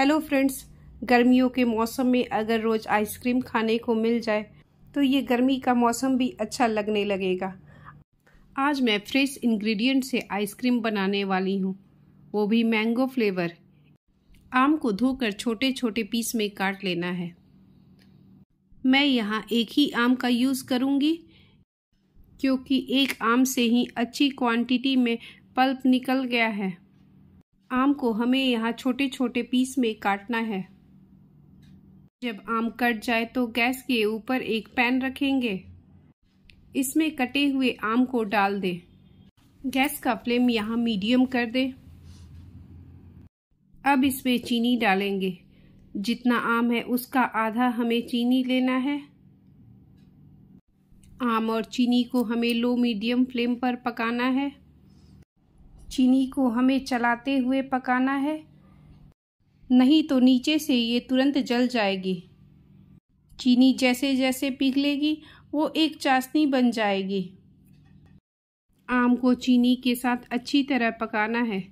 hello friends गर्मियों के मौसम में अगर रोज़ आइसक्रीम खाने को मिल जाए तो ये गर्मी का मौसम भी अच्छा लगने लगेगा आज मैं फ्रेश इंग्रेडिएंट से आइसक्रीम बनाने वाली हूँ वो भी मैंगो फ्लेवर आम को धोकर छोटे छोटे पीस में काट लेना है मैं यहाँ एक ही आम का यूज़ करूँगी क्योंकि एक आम से ही अच्छी क्वांटिटी में पल्प निकल गया है आम को हमें यहाँ छोटे छोटे पीस में काटना है जब आम कट जाए तो गैस के ऊपर एक पैन रखेंगे इसमें कटे हुए आम को डाल दें गैस का फ्लेम यहाँ मीडियम कर दें अब इसमें चीनी डालेंगे जितना आम है उसका आधा हमें चीनी लेना है आम और चीनी को हमें लो मीडियम फ्लेम पर पकाना है चीनी को हमें चलाते हुए पकाना है नहीं तो नीचे से ये तुरंत जल जाएगी चीनी जैसे जैसे पिघलेगी वो एक चाशनी बन जाएगी आम को चीनी के साथ अच्छी तरह पकाना है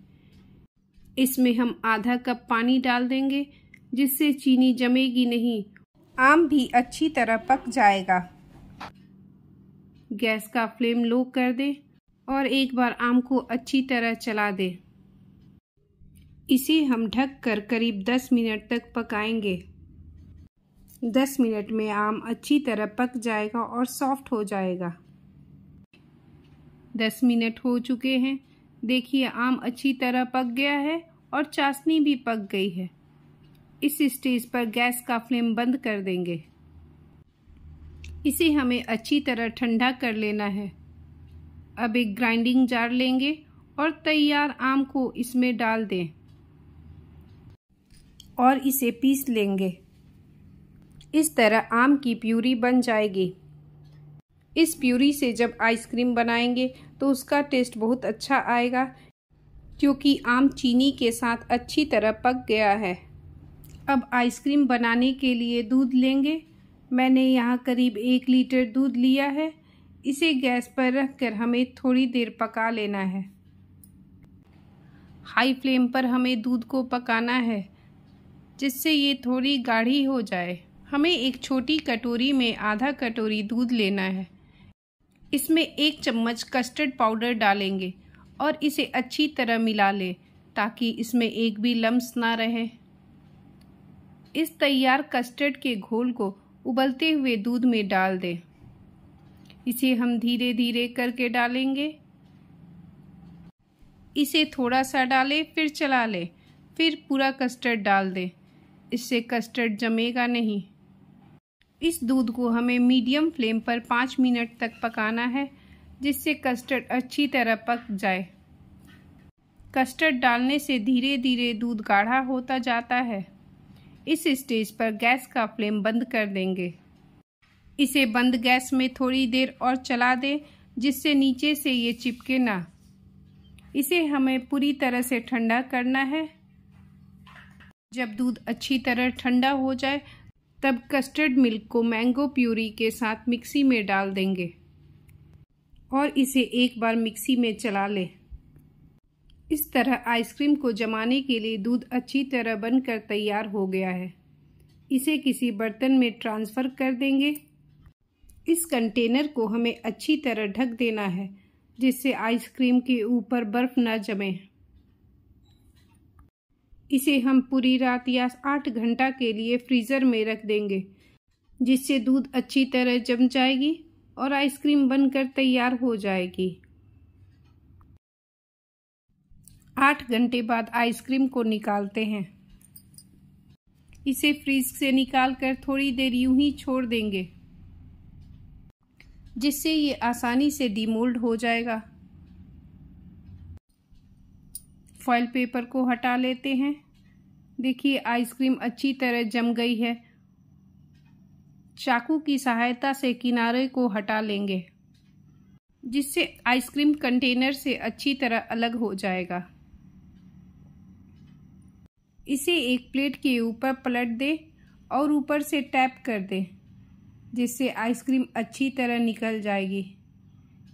इसमें हम आधा कप पानी डाल देंगे जिससे चीनी जमेगी नहीं आम भी अच्छी तरह पक जाएगा गैस का फ्लेम लो कर दें और एक बार आम को अच्छी तरह चला दें इसे हम ढक कर करीब 10 मिनट तक पकाएंगे 10 मिनट में आम अच्छी तरह पक जाएगा और सॉफ्ट हो जाएगा 10 मिनट हो चुके हैं देखिए आम अच्छी तरह पक गया है और चाशनी भी पक गई है इस स्टेज पर गैस का फ्लेम बंद कर देंगे इसे हमें अच्छी तरह ठंडा कर लेना है अब एक ग्राइंडिंग जार लेंगे और तैयार आम को इसमें डाल दें और इसे पीस लेंगे इस तरह आम की प्यूरी बन जाएगी इस प्यूरी से जब आइसक्रीम बनाएंगे तो उसका टेस्ट बहुत अच्छा आएगा क्योंकि आम चीनी के साथ अच्छी तरह पक गया है अब आइसक्रीम बनाने के लिए दूध लेंगे मैंने यहाँ करीब एक लीटर दूध लिया है इसे गैस पर रखकर हमें थोड़ी देर पका लेना है हाई फ्लेम पर हमें दूध को पकाना है जिससे ये थोड़ी गाढ़ी हो जाए हमें एक छोटी कटोरी में आधा कटोरी दूध लेना है इसमें एक चम्मच कस्टर्ड पाउडर डालेंगे और इसे अच्छी तरह मिला लें ताकि इसमें एक भी लम्स ना रहे इस तैयार कस्टर्ड के घोल को उबलते हुए दूध में डाल दें इसे हम धीरे धीरे करके डालेंगे इसे थोड़ा सा डालें फिर चला लें फिर पूरा कस्टर्ड डाल दें इससे कस्टर्ड जमेगा नहीं इस दूध को हमें मीडियम फ्लेम पर पाँच मिनट तक पकाना है जिससे कस्टर्ड अच्छी तरह पक जाए कस्टर्ड डालने से धीरे धीरे दूध गाढ़ा होता जाता है इस स्टेज पर गैस का फ्लेम बंद कर देंगे इसे बंद गैस में थोड़ी देर और चला दें जिससे नीचे से ये चिपके ना इसे हमें पूरी तरह से ठंडा करना है जब दूध अच्छी तरह ठंडा हो जाए तब कस्टर्ड मिल्क को मैंगो प्यूरी के साथ मिक्सी में डाल देंगे और इसे एक बार मिक्सी में चला लें इस तरह आइसक्रीम को जमाने के लिए दूध अच्छी तरह बनकर तैयार हो गया है इसे किसी बर्तन में ट्रांसफ़र कर देंगे इस कंटेनर को हमें अच्छी तरह ढक देना है जिससे आइसक्रीम के ऊपर बर्फ़ न जमे इसे हम पूरी रात या आठ घंटा के लिए फ्रीज़र में रख देंगे जिससे दूध अच्छी तरह जम जाएगी और आइसक्रीम बनकर तैयार हो जाएगी आठ घंटे बाद आइसक्रीम को निकालते हैं इसे फ्रीज से निकालकर थोड़ी देर यूं ही छोड़ देंगे जिससे ये आसानी से डीमोल्ड हो जाएगा फॉइल पेपर को हटा लेते हैं देखिए आइसक्रीम अच्छी तरह जम गई है चाकू की सहायता से किनारे को हटा लेंगे जिससे आइसक्रीम कंटेनर से अच्छी तरह अलग हो जाएगा इसे एक प्लेट के ऊपर पलट दें और ऊपर से टैप कर दें जिससे आइसक्रीम अच्छी तरह निकल जाएगी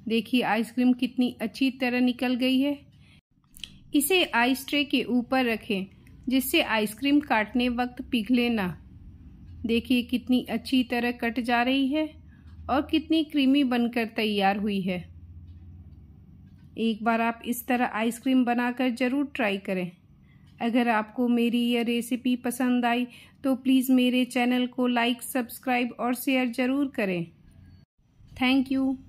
देखिए आइसक्रीम कितनी अच्छी तरह निकल गई है इसे आइस ट्रे के ऊपर रखें जिससे आइसक्रीम काटने वक्त पिघले ना देखिए कितनी अच्छी तरह कट जा रही है और कितनी क्रीमी बनकर तैयार हुई है एक बार आप इस तरह आइसक्रीम बनाकर ज़रूर ट्राई करें अगर आपको मेरी यह रेसिपी पसंद आई तो प्लीज़ मेरे चैनल को लाइक सब्सक्राइब और शेयर ज़रूर करें थैंक यू